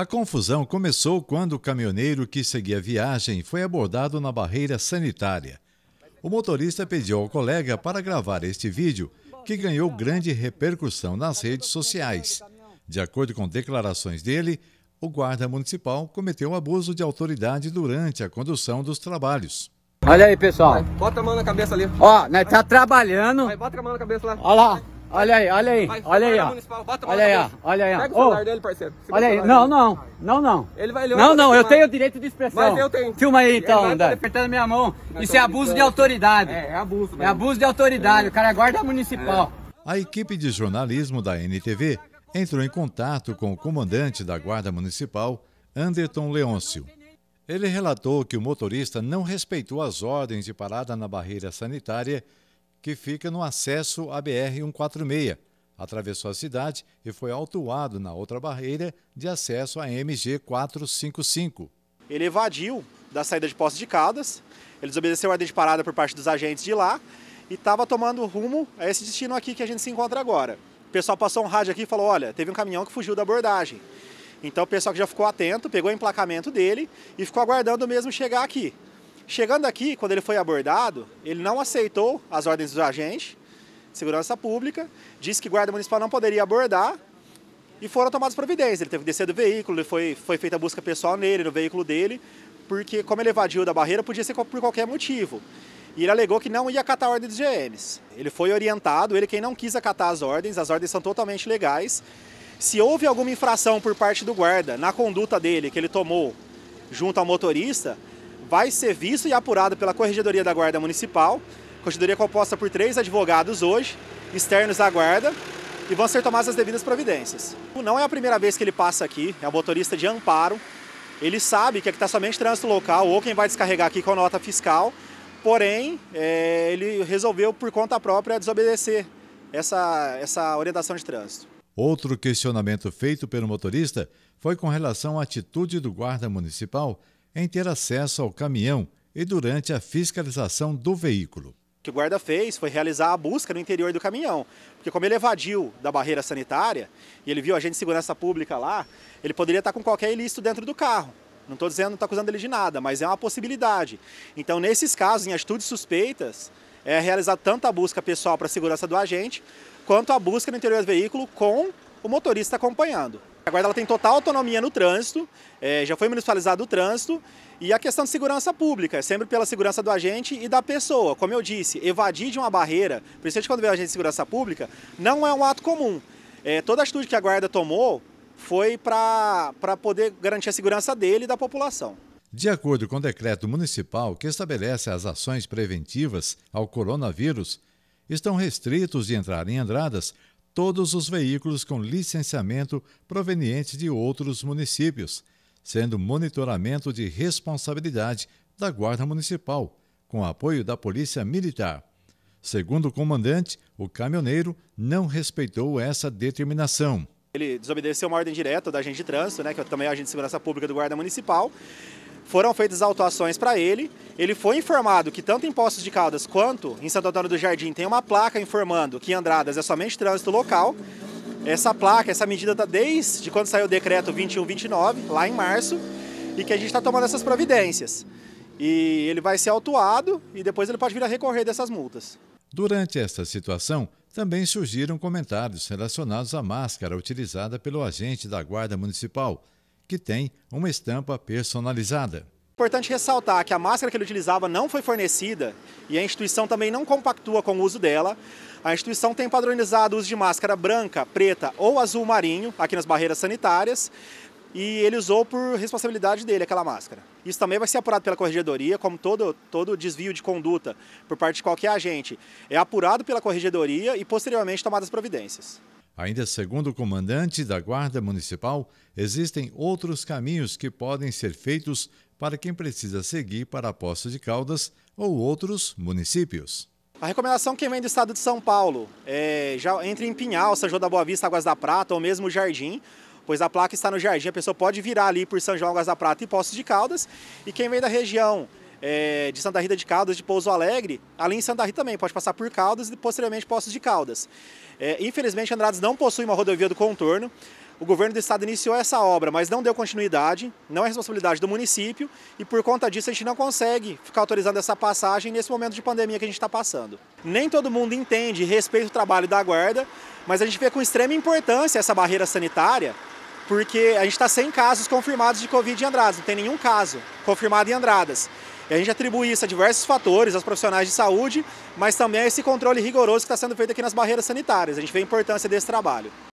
A confusão começou quando o caminhoneiro que seguia a viagem foi abordado na barreira sanitária. O motorista pediu ao colega para gravar este vídeo, que ganhou grande repercussão nas redes sociais. De acordo com declarações dele, o guarda municipal cometeu abuso de autoridade durante a condução dos trabalhos. Olha aí, pessoal. Vai, bota a mão na cabeça ali. Ó, nós tá trabalhando. Vai, bota a mão na cabeça lá. Olha lá. Olha aí, olha aí, vai, olha aí, ó. Municipal, olha aí, olha aí, Pega o celular oh. dele, parceiro. olha aí, não, não, não, não. Ele vai Não, não, eu tenho o direito de expressão. Mas eu tenho. Filma aí então, André. Tá apertando minha mão. Isso é abuso de autoridade. É, é abuso. É mesmo. É abuso de autoridade. É. O cara é guarda municipal. É. A equipe de jornalismo da NTV entrou em contato com o comandante da Guarda Municipal, Anderton Leôncio. Ele relatou que o motorista não respeitou as ordens de parada na barreira sanitária que fica no acesso à BR-146. Atravessou a cidade e foi autuado na outra barreira de acesso à MG-455. Ele evadiu da saída de posse de Caldas, ele desobedeceu a ordem de parada por parte dos agentes de lá e estava tomando rumo a esse destino aqui que a gente se encontra agora. O pessoal passou um rádio aqui e falou, olha, teve um caminhão que fugiu da abordagem. Então o pessoal que já ficou atento, pegou o emplacamento dele e ficou aguardando mesmo chegar aqui. Chegando aqui, quando ele foi abordado, ele não aceitou as ordens do agente de segurança pública, disse que guarda municipal não poderia abordar e foram tomadas providências. Ele teve que descer do veículo, foi, foi feita a busca pessoal nele, no veículo dele, porque como ele evadiu da barreira, podia ser por qualquer motivo. E ele alegou que não ia acatar a ordem dos GMs. Ele foi orientado, ele quem não quis acatar as ordens, as ordens são totalmente legais. Se houve alguma infração por parte do guarda na conduta dele que ele tomou junto ao motorista, vai ser visto e apurado pela Corregedoria da Guarda Municipal, corregedoria composta por três advogados hoje, externos à Guarda, e vão ser tomadas as devidas providências. Não é a primeira vez que ele passa aqui, é um motorista de amparo, ele sabe que aqui está somente trânsito local ou quem vai descarregar aqui com nota fiscal, porém é, ele resolveu por conta própria desobedecer essa, essa orientação de trânsito. Outro questionamento feito pelo motorista foi com relação à atitude do guarda municipal em ter acesso ao caminhão e durante a fiscalização do veículo. O que o guarda fez foi realizar a busca no interior do caminhão, porque como ele evadiu da barreira sanitária e ele viu a gente de segurança pública lá, ele poderia estar com qualquer ilícito dentro do carro. Não estou dizendo, não estou acusando ele de nada, mas é uma possibilidade. Então, nesses casos, em atitudes suspeitas, é realizar tanto a busca pessoal para a segurança do agente, quanto a busca no interior do veículo com o motorista acompanhando. A guarda ela tem total autonomia no trânsito, é, já foi municipalizado o trânsito, e a questão de segurança pública, é sempre pela segurança do agente e da pessoa. Como eu disse, evadir de uma barreira, principalmente quando vem o agente de segurança pública, não é um ato comum. É, toda atitude que a guarda tomou foi para poder garantir a segurança dele e da população. De acordo com o decreto municipal que estabelece as ações preventivas ao coronavírus, estão restritos de entrar em Andradas todos os veículos com licenciamento provenientes de outros municípios, sendo monitoramento de responsabilidade da Guarda Municipal, com apoio da Polícia Militar. Segundo o comandante, o caminhoneiro não respeitou essa determinação. Ele desobedeceu uma ordem direta da agente de trânsito, né, que é também a agente de segurança pública do Guarda Municipal, foram feitas autuações para ele. Ele foi informado que tanto em Poços de Caldas quanto em Santo Antônio do Jardim tem uma placa informando que Andradas é somente trânsito local. Essa placa, essa medida está desde quando saiu o decreto 2129, lá em março, e que a gente está tomando essas providências. E ele vai ser autuado e depois ele pode vir a recorrer dessas multas. Durante esta situação, também surgiram comentários relacionados à máscara utilizada pelo agente da Guarda Municipal, que tem uma estampa personalizada. Importante ressaltar que a máscara que ele utilizava não foi fornecida e a instituição também não compactua com o uso dela. A instituição tem padronizado o uso de máscara branca, preta ou azul marinho aqui nas barreiras sanitárias e ele usou por responsabilidade dele aquela máscara. Isso também vai ser apurado pela corregedoria, como todo, todo desvio de conduta por parte de qualquer agente. É apurado pela corregedoria e posteriormente tomadas providências. Ainda segundo o comandante da Guarda Municipal, existem outros caminhos que podem ser feitos para quem precisa seguir para a Poça de Caldas ou outros municípios. A recomendação que vem do estado de São Paulo é, já entre em Pinhal, São João da Boa Vista, Águas da Prata ou mesmo Jardim, pois a placa está no Jardim, a pessoa pode virar ali por São João, Águas da Prata e Poços de Caldas. E quem vem da região é, de Santa Rita de Caldas, de Pouso Alegre, além de Santa Rita também, pode passar por Caldas e posteriormente Poços de Caldas. É, infelizmente, Andradas não possui uma rodovia do contorno. O governo do estado iniciou essa obra, mas não deu continuidade, não é responsabilidade do município e por conta disso a gente não consegue ficar autorizando essa passagem nesse momento de pandemia que a gente está passando. Nem todo mundo entende e respeita o trabalho da guarda, mas a gente vê com extrema importância essa barreira sanitária porque a gente está sem casos confirmados de Covid em Andradas, não tem nenhum caso confirmado em Andradas. E a gente atribui isso a diversos fatores, aos profissionais de saúde, mas também a esse controle rigoroso que está sendo feito aqui nas barreiras sanitárias. A gente vê a importância desse trabalho.